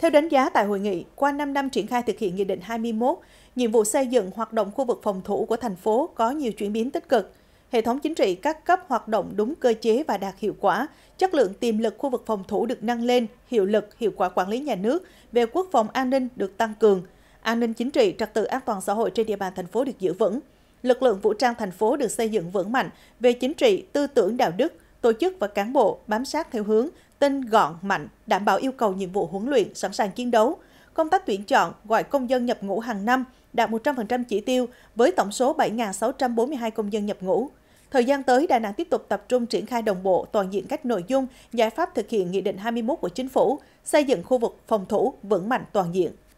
Theo đánh giá tại hội nghị, qua 5 năm triển khai thực hiện Nghị định 21, nhiệm vụ xây dựng hoạt động khu vực phòng thủ của thành phố có nhiều chuyển biến tích cực. Hệ thống chính trị các cấp hoạt động đúng cơ chế và đạt hiệu quả, chất lượng tiềm lực khu vực phòng thủ được nâng lên, hiệu lực, hiệu quả quản lý nhà nước về quốc phòng an ninh được tăng cường, an ninh chính trị, trật tự an toàn xã hội trên địa bàn thành phố được giữ vững. Lực lượng vũ trang thành phố được xây dựng vững mạnh về chính trị, tư tưởng đạo đức, tổ chức và cán bộ bám sát theo hướng tinh gọn, mạnh, đảm bảo yêu cầu nhiệm vụ huấn luyện, sẵn sàng chiến đấu. Công tác tuyển chọn, gọi công dân nhập ngũ hàng năm đạt 100% chỉ tiêu với tổng số 7.642 công dân nhập ngũ. Thời gian tới, Đà Nẵng tiếp tục tập trung triển khai đồng bộ toàn diện các nội dung, giải pháp thực hiện Nghị định 21 của Chính phủ, xây dựng khu vực phòng thủ vững mạnh toàn diện.